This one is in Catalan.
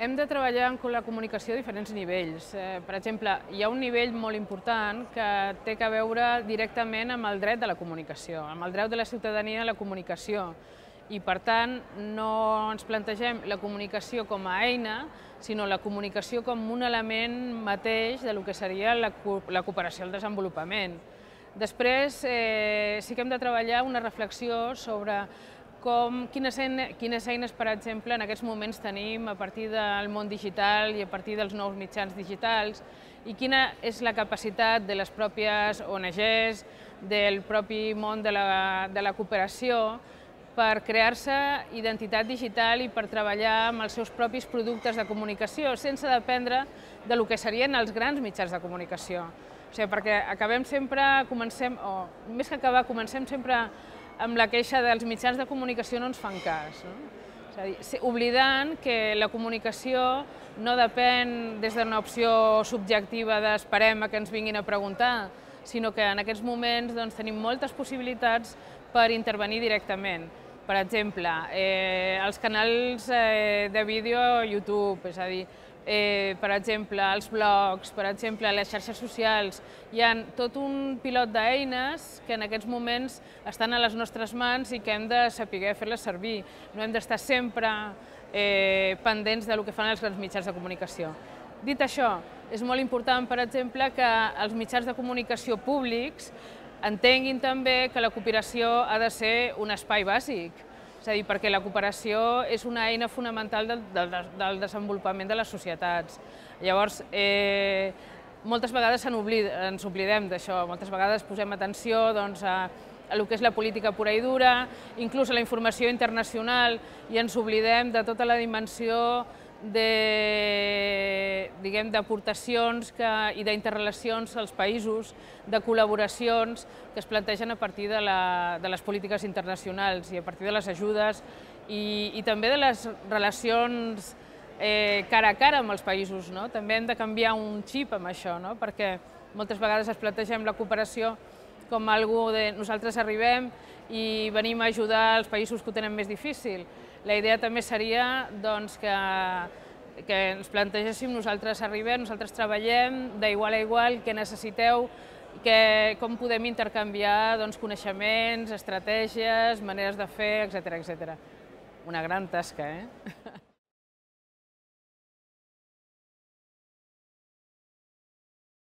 Hem de treballar en la comunicació a diferents nivells. Eh, per exemple, hi ha un nivell molt important que té a veure directament amb el dret de la comunicació, amb el dret de la ciutadania a la comunicació. I, per tant, no ens plantegem la comunicació com a eina, sinó la comunicació com un element mateix de lo que seria la, la cooperació al desenvolupament. Després eh, sí que hem de treballar una reflexió sobre com, quines, eines, quines eines, per exemple, en aquests moments tenim a partir del món digital i a partir dels nous mitjans digitals i quina és la capacitat de les pròpies ONGs, del propi món de la, de la cooperació per crear-se identitat digital i per treballar amb els seus propis productes de comunicació sense dependre de lo que serien els grans mitjans de comunicació. O sigui, perquè acabem sempre, comencem, o més que acabar, comencem sempre amb la queixa dels mitjans de comunicació no ens fan cas. No? És a dir, oblidant que la comunicació no depèn des d'una opció subjectiva d'esperem que ens vinguin a preguntar, sinó que en aquests moments doncs, tenim moltes possibilitats per intervenir directament. Per exemple, eh, els canals eh, de vídeo a YouTube, és a dir, eh, per exemple, els blogs, per exemple, les xarxes socials. Hi ha tot un pilot d'eines que en aquests moments estan a les nostres mans i que hem de saber fer-les servir. No hem d'estar sempre eh, pendents del que fan els grans mitjans de comunicació. Dit això, és molt important, per exemple, que els mitjans de comunicació públics entenguin també que la cooperació ha de ser un espai bàsic, és a dir, perquè la cooperació és una eina fonamental del, del, del desenvolupament de les societats. Llavors, eh, moltes vegades oblid, ens oblidem d'això, moltes vegades posem atenció doncs, a, a el que és la política pura i dura, inclús a la informació internacional, i ens oblidem de tota la dimensió de diguem d'aportacions i d'interrelacions als països, de col·laboracions que es plantegen a partir de, la, de les polítiques internacionals i a partir de les ajudes i, i també de les relacions eh, cara a cara amb els països. No? També hem de canviar un xip amb això, no? perquè moltes vegades es plantegem la cooperació com algo de nosaltres arribem i venim a ajudar els països que ho tenen més difícil. La idea també seria doncs, que, que ens plantegéssim, nosaltres arribem, nosaltres treballem d'igual a igual, què necessiteu, que, com podem intercanviar doncs, coneixements, estratègies, maneres de fer, etc etc. Una gran tasca, eh?